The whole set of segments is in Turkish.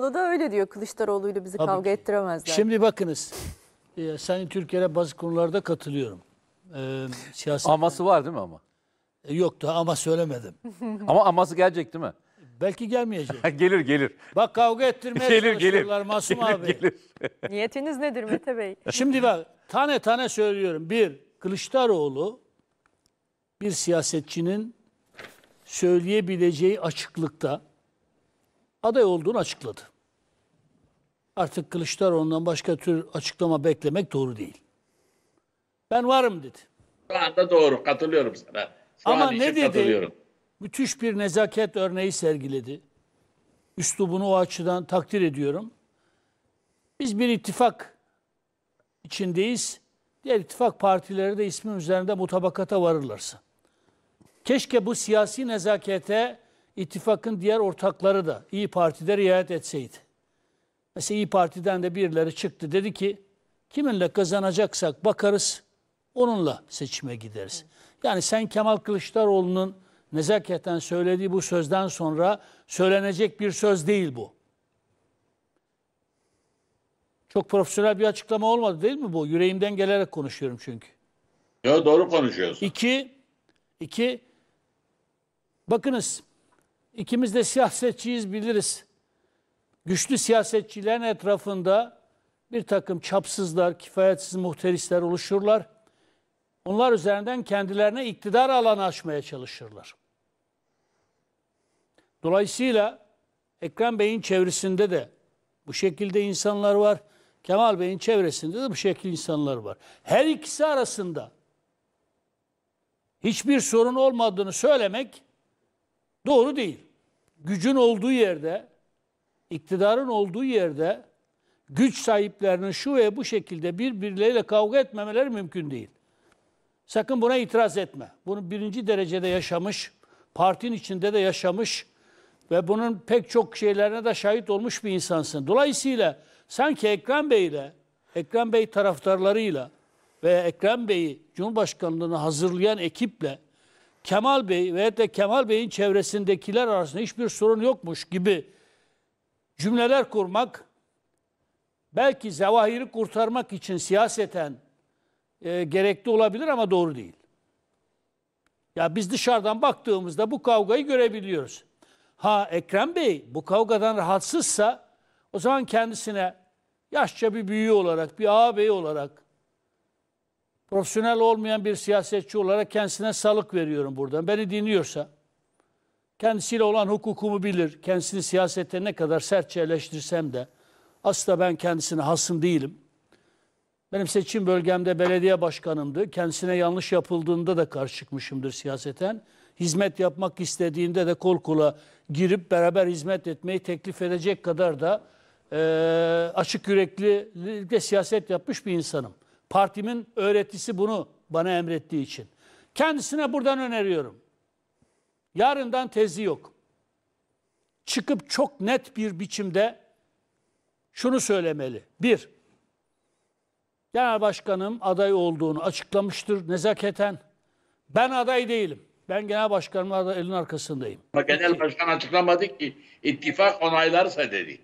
da öyle diyor Kılıçdaroğlu'yla bizi Tabii kavga ki. ettiremezler. Şimdi bakınız. E, Sayın Türkiye'ye bazı konularda katılıyorum. E, siyaset... Aması var değil mi ama? E, yok ama söylemedim. ama aması gelecek değil mi? Belki gelmeyecek. gelir gelir. Bak kavga ettirmeye gelir, gelir. Masum gelir, abi. Gelir. Niyetiniz nedir Mete Bey? Şimdi bak tane tane söylüyorum. Bir, Kılıçdaroğlu bir siyasetçinin söyleyebileceği açıklıkta aday olduğunu açıkladı. Artık Kılıçdaroğlu'ndan başka tür açıklama beklemek doğru değil. Ben varım dedi. Şu anda doğru katılıyorum sana. Şu Ama ne dedi? Müthiş bir nezaket örneği sergiledi. Üslubunu o açıdan takdir ediyorum. Biz bir ittifak içindeyiz. Diğer ittifak partileri de ismin üzerinde mutabakata varırlarsa. Keşke bu siyasi nezakete ittifakın diğer ortakları da İyi Parti'de riayet etseydi. Mesela İyi Parti'den de birileri çıktı dedi ki kiminle kazanacaksak bakarız onunla seçime gideriz. Yani sen Kemal Kılıçdaroğlu'nun nezaketen söylediği bu sözden sonra söylenecek bir söz değil bu. Çok profesyonel bir açıklama olmadı değil mi bu? Yüreğimden gelerek konuşuyorum çünkü. Ya doğru konuşuyorsun. İki, iki, bakınız İkimiz de siyasetçiyiz biliriz. Güçlü siyasetçilerin etrafında bir takım çapsızlar, kifayetsiz muhterisler oluşurlar. Onlar üzerinden kendilerine iktidar alanı açmaya çalışırlar. Dolayısıyla Ekrem Bey'in çevresinde de bu şekilde insanlar var. Kemal Bey'in çevresinde de bu şekilde insanlar var. Her ikisi arasında hiçbir sorun olmadığını söylemek Doğru değil. Gücün olduğu yerde, iktidarın olduğu yerde güç sahiplerinin şu ve bu şekilde birbirleriyle kavga etmemeleri mümkün değil. Sakın buna itiraz etme. Bunu birinci derecede yaşamış, partinin içinde de yaşamış ve bunun pek çok şeylerine de şahit olmuş bir insansın. Dolayısıyla sanki Ekrem Bey ile, Ekrem Bey taraftarlarıyla ve Ekrem Bey'i Cumhurbaşkanlığına hazırlayan ekiple Kemal Bey ve de Kemal Bey'in çevresindekiler arasında hiçbir sorun yokmuş gibi cümleler kurmak belki zevahiri kurtarmak için siyaseten e, gerekli olabilir ama doğru değil. Ya biz dışarıdan baktığımızda bu kavgayı görebiliyoruz. Ha Ekrem Bey bu kavgadan rahatsızsa o zaman kendisine yaşça bir büyüğü olarak, bir ağabey olarak profesyonel olmayan bir siyasetçi olarak kendisine salık veriyorum buradan. Beni dinliyorsa, kendisiyle olan hukukumu bilir, kendisini siyasette ne kadar sertçe eleştirsem de asla ben kendisine hasım değilim. Benim seçim bölgemde belediye başkanımdı. Kendisine yanlış yapıldığında da karşı çıkmışımdır siyaseten. Hizmet yapmak istediğinde de kol kola girip beraber hizmet etmeyi teklif edecek kadar da e, açık de siyaset yapmış bir insanım. Partimin öğretisi bunu bana emrettiği için. Kendisine buradan öneriyorum. Yarından tezi yok. Çıkıp çok net bir biçimde şunu söylemeli. Bir, genel başkanım aday olduğunu açıklamıştır nezaketen. Ben aday değilim. Ben genel başkanımla elin arkasındayım. Genel başkan açıklamadı ki ittifak onaylarsa dedi.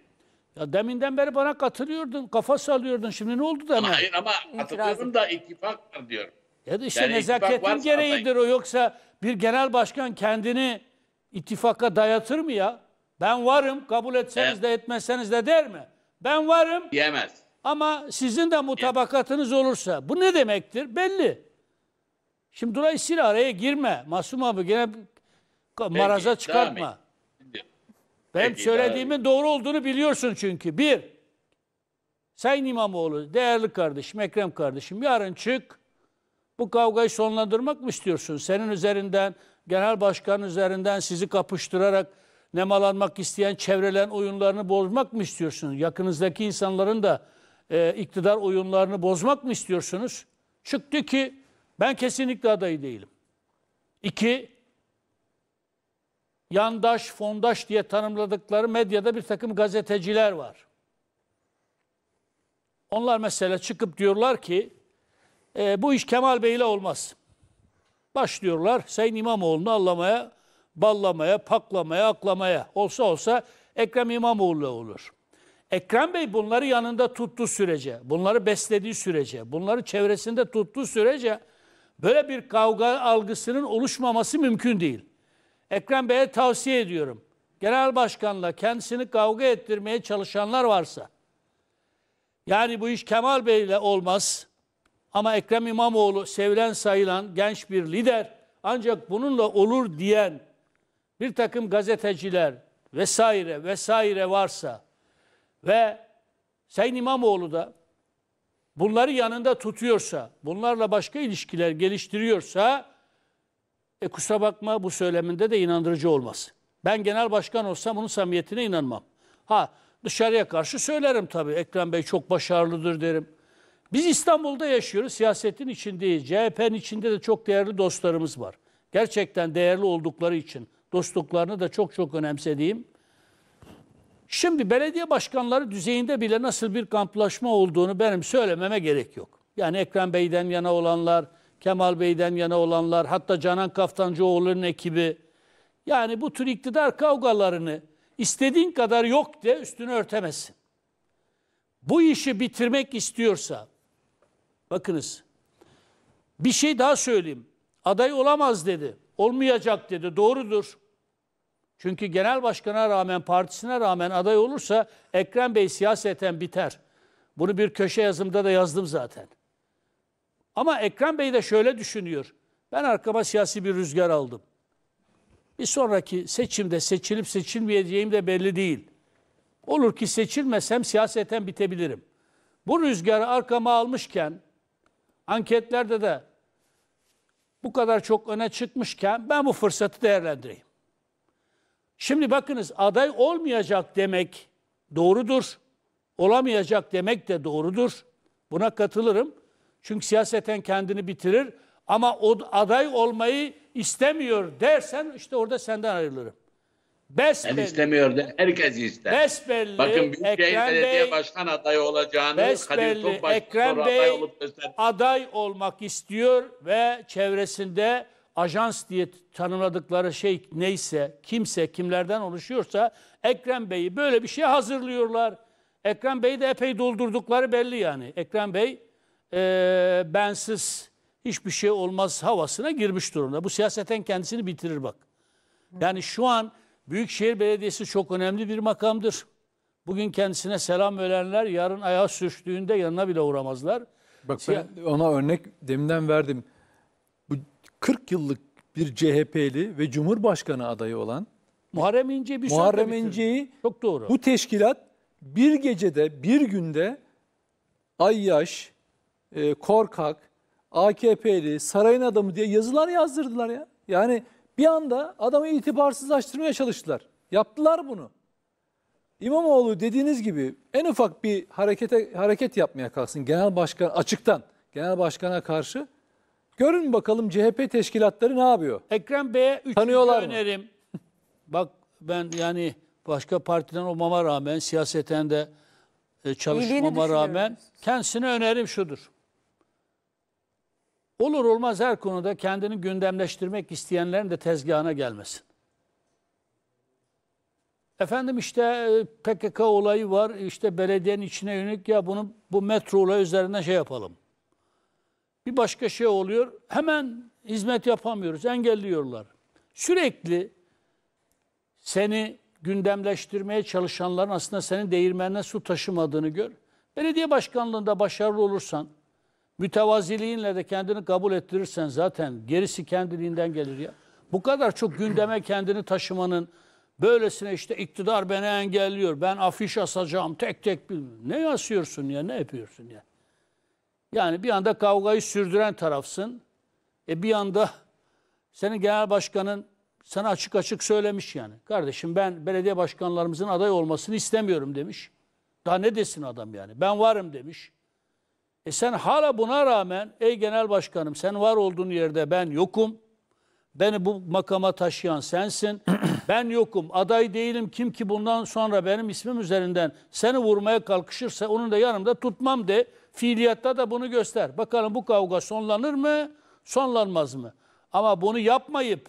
Ya deminden beri bana katılıyordun, kafa sallıyordun. Şimdi ne oldu da hemen? Hayır ama katılıyorum da ittifak var diyorum. Ya da işte yani nezaketin gereğidir o. Yoksa bir genel başkan kendini ittifaka dayatır mı ya? Ben varım, kabul etseniz evet. de etmezseniz de der mi? Ben varım. Diyemez. Ama sizin de mutabakatınız Diyemez. olursa. Bu ne demektir? Belli. Şimdi dolayısıyla araya girme. Masum abi gene maraza Peki, çıkartma. Benim Peki, söylediğimin abi. doğru olduğunu biliyorsun çünkü. Bir, Sayın İmamoğlu, değerli kardeşim, Ekrem kardeşim yarın çık. Bu kavgayı sonlandırmak mı istiyorsun? Senin üzerinden, genel başkan üzerinden sizi kapıştırarak nemalanmak isteyen çevrelen oyunlarını bozmak mı istiyorsunuz? Yakınızdaki insanların da e, iktidar oyunlarını bozmak mı istiyorsunuz? Çıktı ki ben kesinlikle aday değilim. İki, yandaş, fondaş diye tanımladıkları medyada bir takım gazeteciler var. Onlar mesela çıkıp diyorlar ki e, bu iş Kemal Bey ile olmaz. Başlıyorlar Sayın İmamoğlu'nu allamaya, ballamaya, paklamaya, aklamaya. Olsa olsa Ekrem İmamoğlu olur. Ekrem Bey bunları yanında tuttu sürece, bunları beslediği sürece, bunları çevresinde tuttu sürece böyle bir kavga algısının oluşmaması mümkün değil. Ekrem Bey'e tavsiye ediyorum. Genel başkanla kendisini kavga ettirmeye çalışanlar varsa. Yani bu iş Kemal Bey ile olmaz. Ama Ekrem İmamoğlu sevilen sayılan genç bir lider. Ancak bununla olur diyen bir takım gazeteciler vesaire vesaire varsa ve Sayın İmamoğlu da bunları yanında tutuyorsa, bunlarla başka ilişkiler geliştiriyorsa e kusura bakma bu söyleminde de inandırıcı olmaz. Ben genel başkan olsam bunun samiyetine inanmam. Ha dışarıya karşı söylerim tabii. Ekrem Bey çok başarılıdır derim. Biz İstanbul'da yaşıyoruz. Siyasetin içindeyiz. CHP'nin içinde de çok değerli dostlarımız var. Gerçekten değerli oldukları için dostluklarını da çok çok önemsediğim. Şimdi belediye başkanları düzeyinde bile nasıl bir kamplaşma olduğunu benim söylememe gerek yok. Yani Ekrem Bey'den yana olanlar, Kemal Bey'den yana olanlar, hatta Canan Kaftancıoğlu'nun ekibi. Yani bu tür iktidar kavgalarını istediğin kadar yok de üstünü örtemesin. Bu işi bitirmek istiyorsa, bakınız bir şey daha söyleyeyim. Aday olamaz dedi, olmayacak dedi, doğrudur. Çünkü genel başkana rağmen, partisine rağmen aday olursa Ekrem Bey siyaseten biter. Bunu bir köşe yazımda da yazdım zaten. Ama Ekrem Bey de şöyle düşünüyor. Ben arkama siyasi bir rüzgar aldım. Bir sonraki seçimde seçilip seçilmeyeceğim de belli değil. Olur ki seçilmesem siyaseten bitebilirim. Bu rüzgarı arkama almışken anketlerde de bu kadar çok öne çıkmışken ben bu fırsatı değerlendireyim. Şimdi bakınız aday olmayacak demek doğrudur. Olamayacak demek de doğrudur. Buna katılırım. Çünkü siyaseten kendini bitirir ama o aday olmayı istemiyor dersen işte orada senden ayrılırım. Besbelli. Ben istemiyor de herkes ister. Besbelli. Bakın Büyükşehir Ekrem Belediye Bey, Başkan adayı olacağını Kadir Topbaş Ekrem Bey, aday olup gösterdi. Aday olmak istiyor ve çevresinde ajans diye tanımladıkları şey neyse, kimse kimlerden oluşuyorsa Ekrem Bey'i böyle bir şey hazırlıyorlar. Ekrem Bey'i de epey doldurdukları belli yani. Ekrem Bey e, bensiz hiçbir şey olmaz havasına girmiş durumda. Bu siyaseten kendisini bitirir bak. Yani şu an Büyükşehir Belediyesi çok önemli bir makamdır. Bugün kendisine selam verenler yarın ayağa sürçtüğünde yanına bile uğramazlar. Bak ben ona örnek deminden verdim. Bu 40 yıllık bir CHP'li ve Cumhurbaşkanı adayı olan Muharrem İnce bir Muharrem İnce'yi çok doğru. Bu teşkilat bir gecede, bir günde Ayyaş, e, korkak, AKP'li, sarayın adamı diye yazılar yazdırdılar ya. Yani bir anda adamı itibarsızlaştırmaya çalıştılar. Yaptılar bunu. İmamoğlu dediğiniz gibi en ufak bir harekete hareket yapmaya kalksın genel başkan açıktan genel başkana karşı görün bakalım CHP teşkilatları ne yapıyor? Ekrem Bey'e Tanıyorlar önerim. Bak ben yani başka partiden olmama rağmen siyaseten de e, çalışmama rağmen kendisine önerim şudur olur olmaz her konuda kendini gündemleştirmek isteyenlerin de tezgahına gelmesin. Efendim işte e, PKK olayı var, işte belediyenin içine yönelik ya bunu bu metro olayı üzerinden şey yapalım. Bir başka şey oluyor, hemen hizmet yapamıyoruz, engelliyorlar. Sürekli seni gündemleştirmeye çalışanların aslında senin değirmenine su taşımadığını gör. Belediye başkanlığında başarılı olursan, Mütevaziliğinle de kendini kabul ettirirsen zaten gerisi kendiliğinden gelir ya. Bu kadar çok gündeme kendini taşımanın böylesine işte iktidar beni engelliyor. Ben afiş asacağım tek tek bilmiyorum. Ne asıyorsun ya ne yapıyorsun ya. Yani bir anda kavgayı sürdüren tarafsın. E bir anda senin genel başkanın sana açık açık söylemiş yani. Kardeşim ben belediye başkanlarımızın aday olmasını istemiyorum demiş. Daha ne desin adam yani? Ben varım demiş. E sen hala buna rağmen ey genel başkanım sen var olduğun yerde ben yokum. Beni bu makama taşıyan sensin. ben yokum, aday değilim. Kim ki bundan sonra benim ismim üzerinden seni vurmaya kalkışırsa onun da yanımda tutmam de. Fiiliyatta da bunu göster. Bakalım bu kavga sonlanır mı, sonlanmaz mı? Ama bunu yapmayıp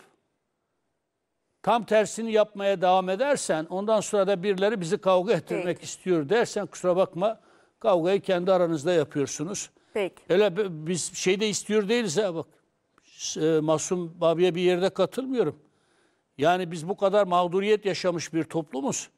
tam tersini yapmaya devam edersen ondan sonra da birileri bizi kavga ettirmek evet. istiyor dersen kusura bakma Kavgayı kendi aranızda yapıyorsunuz. Peki. Öyle biz şey de istiyor değiliz ha bak. E, Masum Babi'ye bir yerde katılmıyorum. Yani biz bu kadar mağduriyet yaşamış bir toplumuz.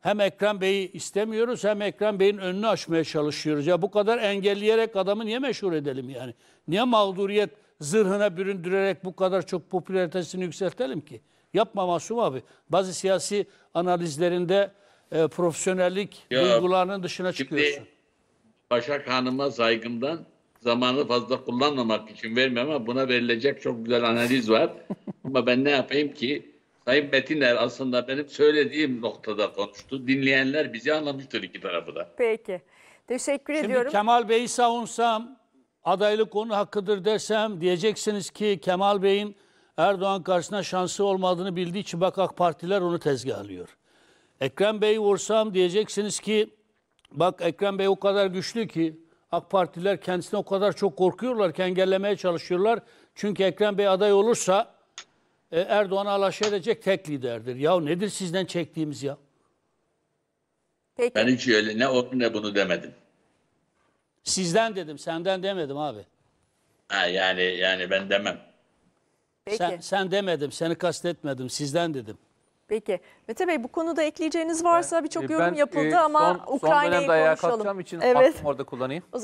Hem Ekrem Bey'i istemiyoruz hem Ekrem Bey'in önünü açmaya çalışıyoruz. Ya bu kadar engelleyerek adamı niye meşhur edelim yani? Niye mağduriyet zırhına büründürerek bu kadar çok popülaritesini yükseltelim ki? Yapma Masum abi. Bazı siyasi analizlerinde e, profesyonellik ya, duygularının dışına çıkıyorsun. Başak Hanım'a saygımdan zamanı fazla kullanmamak için vermiyorum ama buna verilecek çok güzel analiz var. ama ben ne yapayım ki Sayın Metiner aslında benim söylediğim noktada konuştu. Dinleyenler bizi anlamıştır iki tarafı da. Peki. Teşekkür Şimdi ediyorum. Şimdi Kemal Bey'i savunsam, adaylık onun hakkıdır desem diyeceksiniz ki Kemal Bey'in Erdoğan karşısında şansı olmadığını bildiği için bak AK Partiler onu tezgahlıyor. Ekrem Bey'i vursam diyeceksiniz ki bak Ekrem Bey o kadar güçlü ki AK Partiler kendisine o kadar çok korkuyorlar ki engellemeye çalışıyorlar. Çünkü Ekrem Bey aday olursa e, Erdoğan'a alaşa edecek tek liderdir. Ya nedir sizden çektiğimiz ya? Peki. Ben hiç öyle ne onu ne bunu demedim. Sizden dedim, senden demedim abi. Ha, yani yani ben demem. Peki. Sen, sen demedim, seni kastetmedim, sizden dedim. Peki. Mete Bey bu konuda ekleyeceğiniz varsa birçok e, yorum yapıldı ben, e, ama Ukrayna'yı konuşalım. Son dönemde ayağa kalkacağım için evet. orada kullanayım. O zaman